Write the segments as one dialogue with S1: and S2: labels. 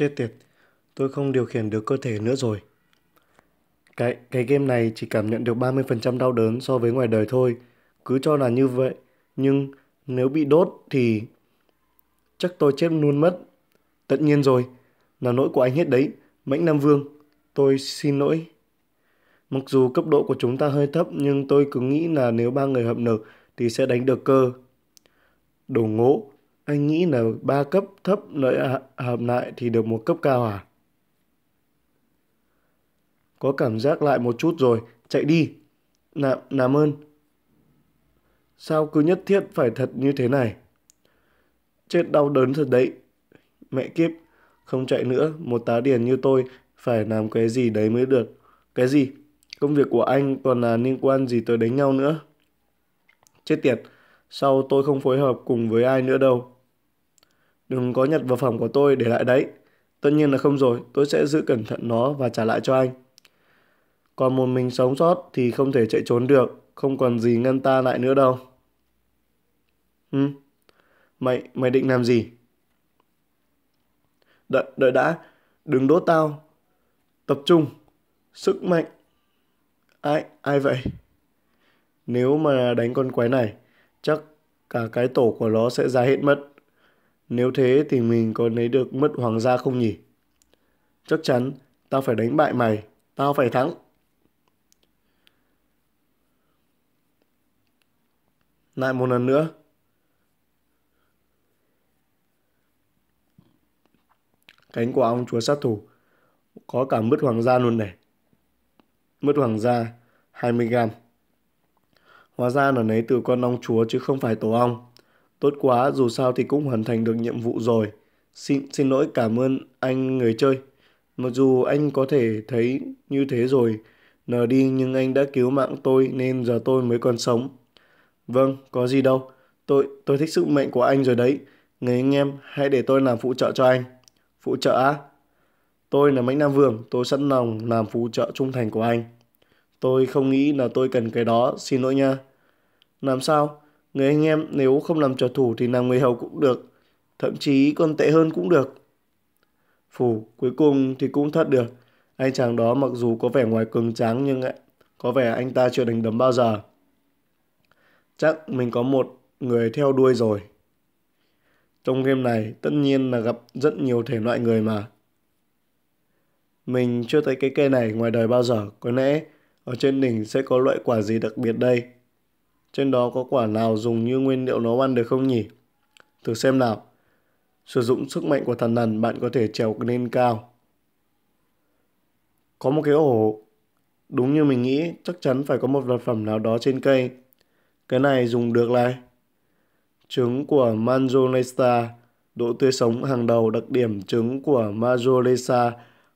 S1: Chết tiệt, tôi không điều khiển được cơ thể nữa rồi. Cái, cái game này chỉ cảm nhận được 30% đau đớn so với ngoài đời thôi. Cứ cho là như vậy. Nhưng nếu bị đốt thì... Chắc tôi chết luôn mất. Tất nhiên rồi. Là lỗi của anh hết đấy. Mãnh Nam Vương. Tôi xin lỗi. Mặc dù cấp độ của chúng ta hơi thấp nhưng tôi cứ nghĩ là nếu ba người hợp lực thì sẽ đánh được cơ. Đồ ngố anh nghĩ là ba cấp thấp lợi hợp lại thì được một cấp cao à? Có cảm giác lại một chút rồi, chạy đi. Nà, làm ơn. Sao cứ nhất thiết phải thật như thế này? Chết đau đớn thật đấy. Mẹ kiếp, không chạy nữa, một tá điền như tôi phải làm cái gì đấy mới được. Cái gì? Công việc của anh còn là liên quan gì tới đánh nhau nữa? Chết tiệt, sau tôi không phối hợp cùng với ai nữa đâu. Đừng có nhặt vào phòng của tôi để lại đấy. Tất nhiên là không rồi, tôi sẽ giữ cẩn thận nó và trả lại cho anh. Còn một mình sống sót thì không thể chạy trốn được, không còn gì ngăn ta lại nữa đâu. Ừ, mày, mày định làm gì? Đợi, đợi đã, đừng đốt tao. Tập trung, sức mạnh. Ai, ai vậy? Nếu mà đánh con quái này chắc cả cái tổ của nó sẽ ra hết mất. Nếu thế thì mình có lấy được mất hoàng gia không nhỉ? Chắc chắn, tao phải đánh bại mày, tao phải thắng. Lại một lần nữa. Cánh của ông chúa sát thủ có cả mứt hoàng gia luôn này. Mứt hoàng gia 20 gram. Hóa ra là lấy từ con ong chúa chứ không phải tổ ong. Tốt quá, dù sao thì cũng hoàn thành được nhiệm vụ rồi. Xin, xin lỗi cảm ơn anh người chơi. Mặc dù anh có thể thấy như thế rồi, nờ đi nhưng anh đã cứu mạng tôi nên giờ tôi mới còn sống. Vâng, có gì đâu. Tôi tôi thích sức mạnh của anh rồi đấy. Người anh em, hãy để tôi làm phụ trợ cho anh. Phụ trợ á? Tôi là Mãnh Nam Vương, tôi sẵn lòng làm phụ trợ trung thành của anh. Tôi không nghĩ là tôi cần cái đó, xin lỗi nha. Làm sao? Người anh em nếu không làm trò thủ thì làm người hầu cũng được. Thậm chí còn tệ hơn cũng được. Phủ, cuối cùng thì cũng thật được. Anh chàng đó mặc dù có vẻ ngoài cường tráng nhưng ấy, có vẻ anh ta chưa đánh đấm bao giờ. Chắc mình có một người theo đuôi rồi. Trong game này tất nhiên là gặp rất nhiều thể loại người mà. Mình chưa thấy cái cây này ngoài đời bao giờ, có lẽ ở trên đỉnh sẽ có loại quả gì đặc biệt đây. Trên đó có quả nào dùng như nguyên liệu nấu ăn được không nhỉ? Thử xem nào. Sử dụng sức mạnh của thần thần bạn có thể trèo lên cao. Có một cái ổ. Đúng như mình nghĩ, chắc chắn phải có một vật phẩm nào đó trên cây. Cái này dùng được này. Trứng của Manjolesta, độ tươi sống hàng đầu đặc điểm trứng của Manjolesta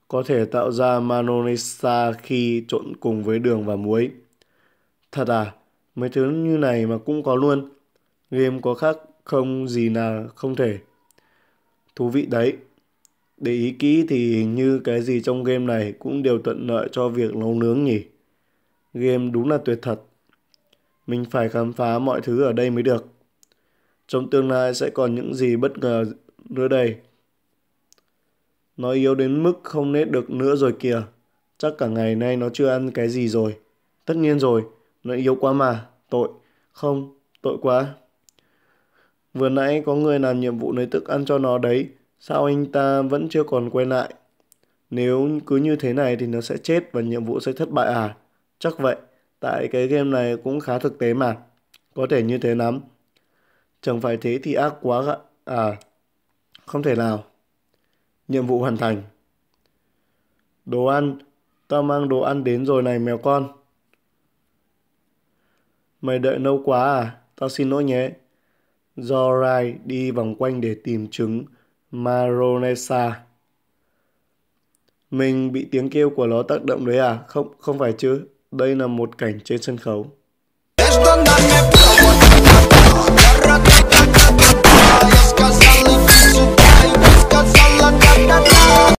S1: có thể tạo ra Manonesta khi trộn cùng với đường và muối. Thật à, mấy thứ như này mà cũng có luôn game có khác không gì là không thể thú vị đấy để ý kỹ thì hình như cái gì trong game này cũng đều thuận lợi cho việc nấu nướng nhỉ game đúng là tuyệt thật mình phải khám phá mọi thứ ở đây mới được trong tương lai sẽ còn những gì bất ngờ nữa đây nó yếu đến mức không nết được nữa rồi kìa chắc cả ngày nay nó chưa ăn cái gì rồi tất nhiên rồi nó yếu quá mà, tội. Không, tội quá. Vừa nãy có người làm nhiệm vụ lấy thức ăn cho nó đấy, sao anh ta vẫn chưa còn quay lại? Nếu cứ như thế này thì nó sẽ chết và nhiệm vụ sẽ thất bại à? Chắc vậy, tại cái game này cũng khá thực tế mà. Có thể như thế lắm. Chẳng phải thế thì ác quá ạ. À, không thể nào. Nhiệm vụ hoàn thành. Đồ ăn, tao mang đồ ăn đến rồi này mèo con. Mày đợi lâu quá à? Tao xin lỗi nhé. Jorai đi vòng quanh để tìm trứng Maronesa. Mình bị tiếng kêu của nó tác động đấy à? Không, không phải chứ. Đây là một cảnh trên sân khấu.